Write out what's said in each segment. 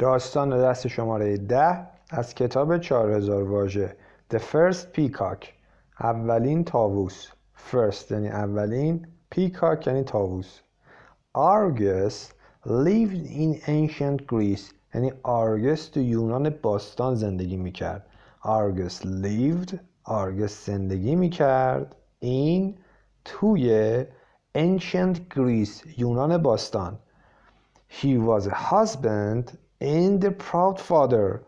داستان دست شماره ده از کتاب 4000 واژه The First Peacock اولین تاووس First یعنی اولین Peacock یعنی تاووس Argus lived in ancient Greece یعنی Argus تو یونان باستان زندگی میکرد Argus lived Argus زندگی میکرد این توی ancient Greece یونان باستان He was a husband این the proud father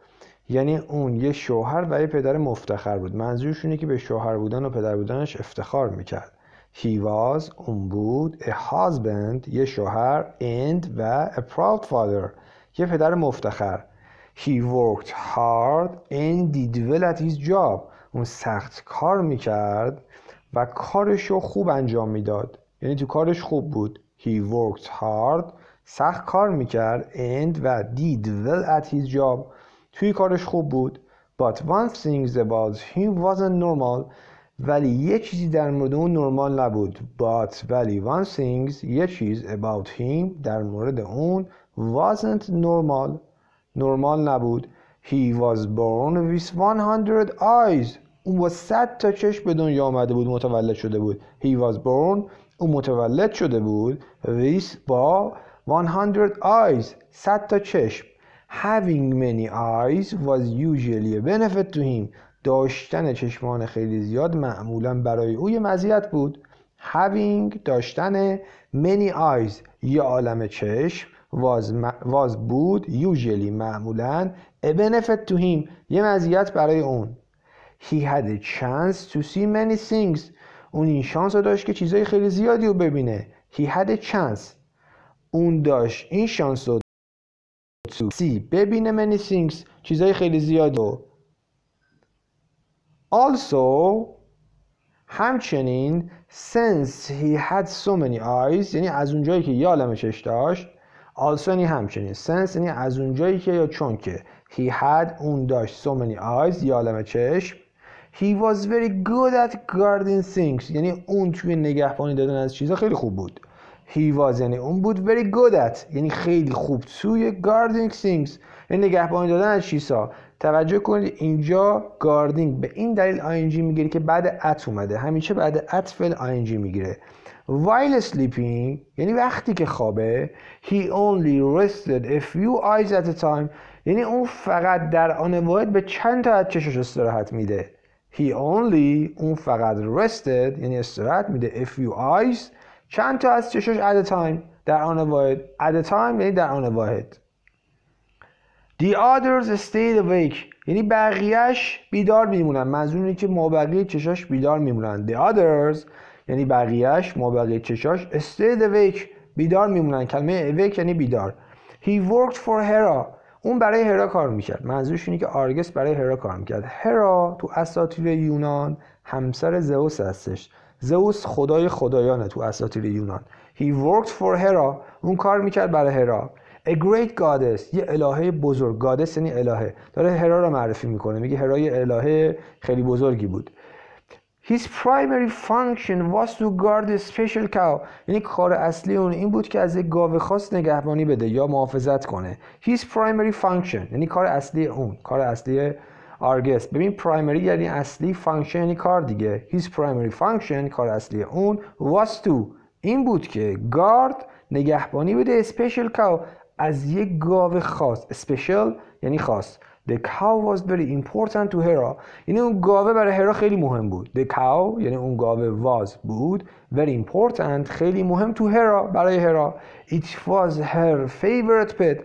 یعنی اون یه شوهر و یه پدر مفتخر بود منظورش اینه که به شوهر بودن و پدر بودنش افتخار میکرد He was اون بود a husband یه شوهر and و a proud father یه پدر مفتخر He worked hard and did well at his job اون سخت کار میکرد و کارش رو خوب انجام میداد یعنی تو کارش خوب بود He worked hard سخت کار میکرد and و did well at his job توی کارش خوب بود but one thing about him wasn't normal ولی یه چیزی در مورد اون نرمال نبود but ولی one thing یه چیز about him در مورد اون wasn't normal نرمال نبود he was born with 100 eyes اون با 100 تا چشم به دنیا آمده بود متولد شده بود he was born اون متولد شده بود with با 100 eyes 100 تا چشم having many eyes was usually a benefit to him داشتن چشمان خیلی زیاد معمولا برای او یه مزیت بود having داشتن many eyes یه عالم چشم was, was بود usually معمولا a benefit to him یه مزیت برای اون he had a chance to see many things اون این شانس رو داشت که چیزای خیلی زیادی رو ببینه he had a chance اون داشت این شانس رو سی ببینه منی things چیزای خیلی زیادی also همچنین since he had so many eyes یعنی از اونجایی که یه عالم چش داشت also یعنی همچنین since یعنی از اونجایی که یا چون که he had اون داشت so many eyes یه عالم چشم he was very good at guarding things یعنی اون توی نگهبانی دادن از چیزا خیلی خوب بود He was یعنی اون بود very good at یعنی خیلی خوب توی guarding things یعنی نگهبانی دادن از چیزها توجه کنید اینجا گاردینگ به این دلیل آینجی میگیره که بعد ات اومده همیشه بعد ات فل آینجی میگیره while sleeping یعنی وقتی که خوابه he only rested a few eyes at a time یعنی اون فقط در آن واحد به چند تا از چشش استراحت میده he only اون فقط rested یعنی استراحت میده a few eyes چند تا از چشاش at a time در آن واحد at a time یعنی در آن واحد The others stayed awake یعنی بقیهش بیدار میمونن منظور اینه که مابقی چشاش بیدار میمونن The others یعنی بقیهش مابقی چشاش stayed awake بیدار میمونن کلمه awake یعنی بیدار He worked for هرا، اون برای هرا کار میکرد منظورش اینه که آرگس برای هرا کار میکرد هرا تو اساطیر یونان همسر زئوس هستش زئوس خدای خدایانه تو اساطیر یونان He worked for Hera اون کار میکرد برای هرا A great goddess یه الهه بزرگ گادس یعنی الهه داره هرا رو معرفی میکنه میگه هرا یه الهه خیلی بزرگی بود His primary function was to guard a special cow یعنی کار اصلی اون این بود که از یک گاو خاص نگهبانی بده یا محافظت کنه His primary function یعنی کار اصلی اون کار اصلی آرگس ببین پرایمری یعنی اصلی فانکشن یعنی کار دیگه هیز پرایمری فانکشن کار اصلی اون واس تو این بود که گارد نگهبانی بده اسپیشل کاو از یک گاو خاص اسپیشل یعنی خاص The cow was very important to Hera یعنی اون گاوه برای هرا خیلی مهم بود The cow یعنی اون گاوه was بود very important خیلی مهم تو هرا برای هرا It was her favorite pet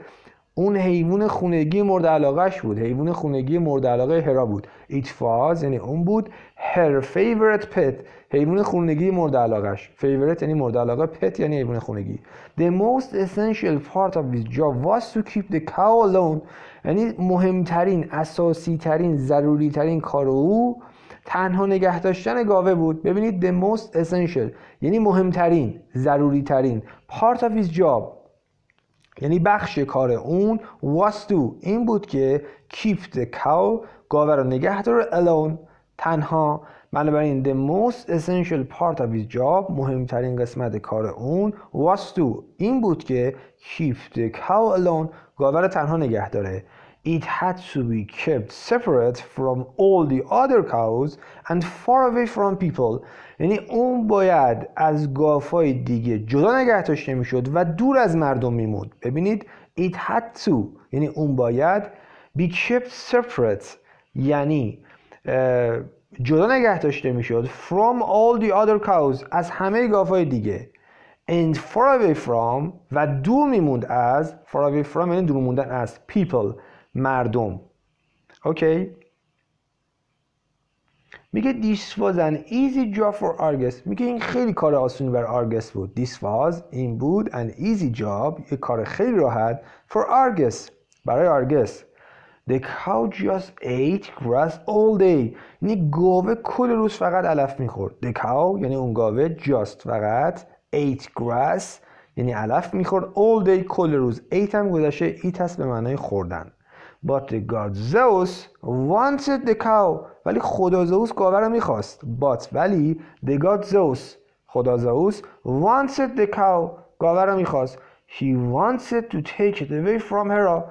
اون حیوان خونگی مورد علاقهش بود حیوان خونگی مورد علاقه هرا بود ایت فاز یعنی اون بود هر فیورت پت حیوان خونگی مورد علاقهش فیورت یعنی مورد علاقه پت یعنی حیوان خونگی the most essential part of his job was to keep the cow alone یعنی مهمترین اساسی ترین ضروری ترین کار او تنها نگه داشتن گاوه بود ببینید the most essential یعنی مهمترین ضروری ترین part of his job یعنی بخش کار اون was to این بود که keep the cow گاوه رو نگه داره alone تنها بنابراین the most essential part of his job مهمترین قسمت کار اون was to این بود که keep the cow alone گاوه رو تنها نگه داره It had to be kept separate from all the other cows and far away from people یعنی اون باید از گافای دیگه جدا نگه داشته میشد و دور از مردم میموند ببینید it had to یعنی اون باید be kept separate یعنی جدا نگه داشته میشد from all the other cows از همه گافای دیگه and far away from و دور میموند از far away from یعنی دور موندن از people مردم اوکی میگه دیس واز ان ایزی جاب فور آرگس میگه این خیلی کار آسونی بر آرگس بود دیس واز این بود ان ایزی جاب یه کار خیلی راحت فور آرگس برای آرگس The cow just ate grass all day یعنی گاوه کل روز فقط علف میخورد The cow یعنی اون گاوه جاست فقط ate grass یعنی علف میخورد all دی کل روز ate هم گذشته eat هست به معنای خوردن But the god Zeus wanted the cow ولی خدا زئوس گاوه رو میخواست But ولی the god Zeus خدا زئوس wanted the cow گاوه رو میخواست He wanted to take it away from Hera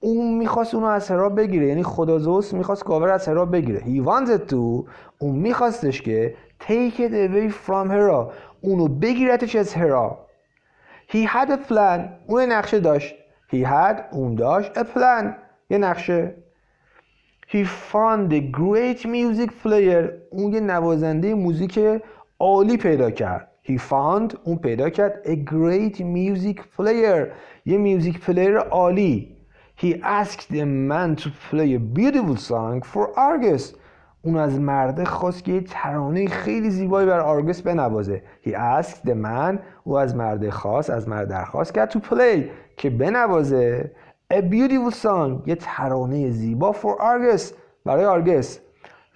اون میخواست اونو از هرا بگیره یعنی خدا زوس میخواست گاور از هرا بگیره He wanted to اون میخواستش که take it away from Hera اونو بگیرتش از هرا He had a plan اون نقشه داشت He had اون داشت a plan یه نقشه He found a great music player اون یه نوازنده موزیک عالی پیدا کرد He found اون پیدا کرد a great music player یه میوزیک پلیر عالی He asked a man to play a beautiful song for Argus اون از مرده خواست که یه ترانه خیلی زیبایی بر آرگس بنوازه He asked the man او از مرده خواست از مرد درخواست کرد to play که بنوازه A beautiful song یه ترانه زیبا for Argus برای آرگس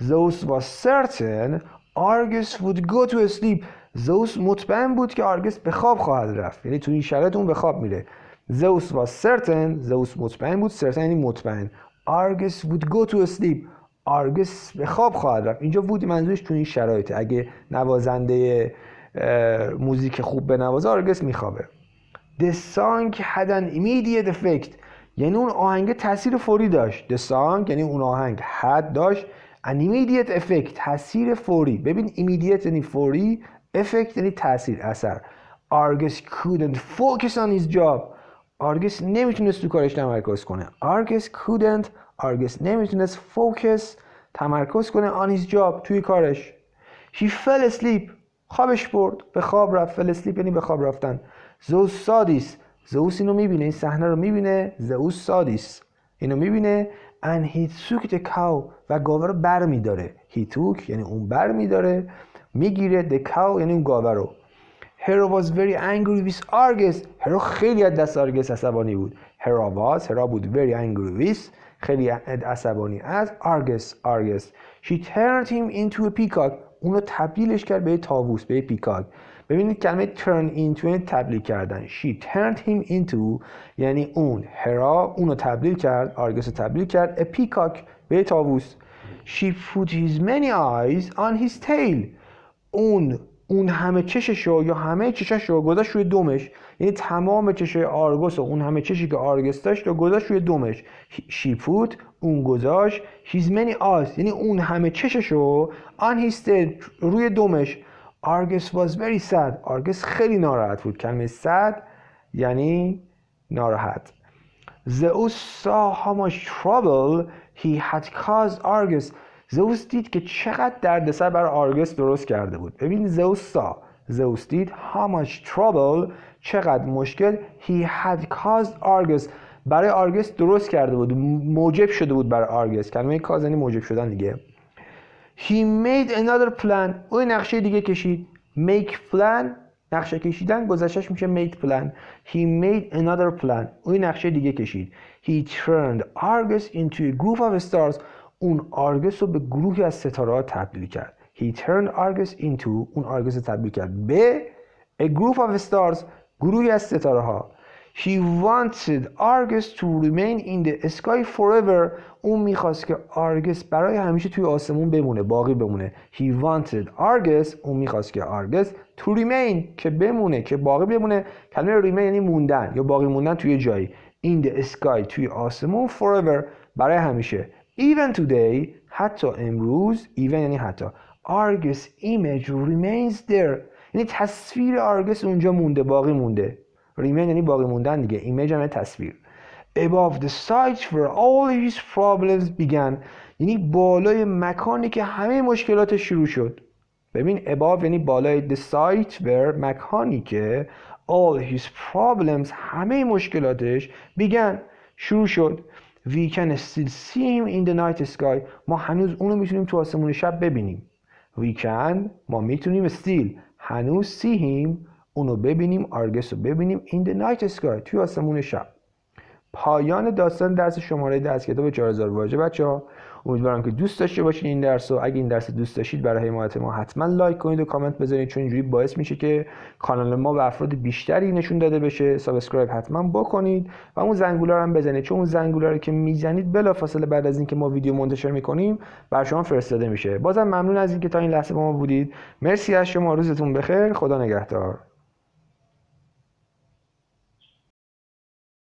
Zeus was certain Argus would go to sleep زوس مطمئن بود که آرگس به خواب خواهد رفت یعنی تو این شرایط اون به خواب میره زوس was certain زوس مطمئن بود certain یعنی مطمئن آرگس would go to sleep آرگس به خواب خواهد رفت اینجا بود منظورش تو این شرایطه اگه نوازنده موزیک خوب بنوازه آرگس میخوابه The song had an immediate effect یعنی اون آهنگ تاثیر فوری داشت song یعنی اون آهنگ حد داشت immediate effect تاثیر فوری ببین immediate یعنی فوری effect یعنی تاثیر اثر Argus couldn't focus on his job Argus نمیتونست تو کارش تمرکز کنه Argus couldn't Argus نمیتونست focus تمرکز کنه on his job توی کارش he fell asleep خوابش برد به خواب رفت fell asleep یعنی به خواب رفتن those سادیس زئوس اینو میبینه این صحنه رو میبینه زئوس سادیس اینو میبینه ان هی کاو و گاوه رو بر میداره هیتوک یعنی اون بر میداره میگیره دکاو یعنی اون گاوه رو هرو was very angry with Argus هرو خیلی از دست آرگس عصبانی بود هرا was هرا بود very angry with خیلی عصبانی از آرگس آرگس she turned into a اونو تبدیلش کرد به تابوس به یه پیکاک ببینید کلمه turn into یعنی تبدیل کردن she turned him into یعنی اون هرا اونو تبدیل کرد آرگس رو تبدیل کرد a peacock به تابوس she put his many eyes on his tail اون اون همه چشش رو یا همه چشش رو گذاشت روی دومش یعنی تمام چشای آرگوس و اون همه چشی که آرگس داشت رو گذاشت روی دومش put اون گذاشت his many eyes یعنی اون همه چشش رو his tail روی دومش Argus was very sad Argus خیلی ناراحت بود کلمه sad یعنی ناراحت زئوس saw how much trouble he had caused Argus زئوس دید که چقدر دردسر برای آرگس درست کرده بود ببین زئوس saw. زئوس دید how much trouble چقدر مشکل he had caused Argus برای آرگس درست کرده بود موجب شده بود برای آرگس کلمه کاز یعنی موجب شدن دیگه He made another plan او نقشه دیگه کشید make plan نقشه کشیدن گذشتش میشه made plan he made another plan او نقشه دیگه کشید he turned argus into a group of stars اون آرگس رو به گروهی از ستاره ها تبدیل کرد he turned argus into اون آرگس رو تبدیل کرد به a group of stars گروهی از ستاره ها He wanted Argus to remain in the sky forever. اون میخواست که آرگس برای همیشه توی آسمون بمونه باقی بمونه He wanted Argus اون میخواست که آرگس to remain که بمونه که باقی بمونه کلمه remain یعنی موندن یا باقی موندن توی جایی in the sky توی آسمون forever برای همیشه even today حتی امروز even یعنی حتی Argus image remains there یعنی تصویر آرگس اونجا مونده باقی مونده ریمین یعنی باقی موندن دیگه ایمیج هم تصویر above the site where all his problems began یعنی بالای مکانی که همه مشکلات شروع شد ببین above یعنی بالای the site where مکانی که all his problems همه مشکلاتش began شروع شد we can still see him in the night sky ما هنوز اونو میتونیم تو آسمون شب ببینیم we can ما میتونیم still هنوز see him اونو ببینیم آرگس رو ببینیم این د نایت sky توی آسمون شب پایان داستان درس شماره ده از کتاب 4000 واژه بچه ها امیدوارم که دوست داشته باشین این درس رو اگه این درس دوست داشتید برای حمایت ما حتما لایک کنید و کامنت بذارید چون اینجوری باعث میشه که کانال ما به افراد بیشتری نشون داده بشه سابسکرایب حتما بکنید و اون زنگوله رو هم بزنید چون اون زنگوله رو که میزنید بلافاصله بعد از اینکه ما ویدیو منتشر میکنیم بر شما فرستاده میشه بازم ممنون از اینکه تا این لحظه با ما بودید مرسی از شما روزتون بخیر خدا نگهدار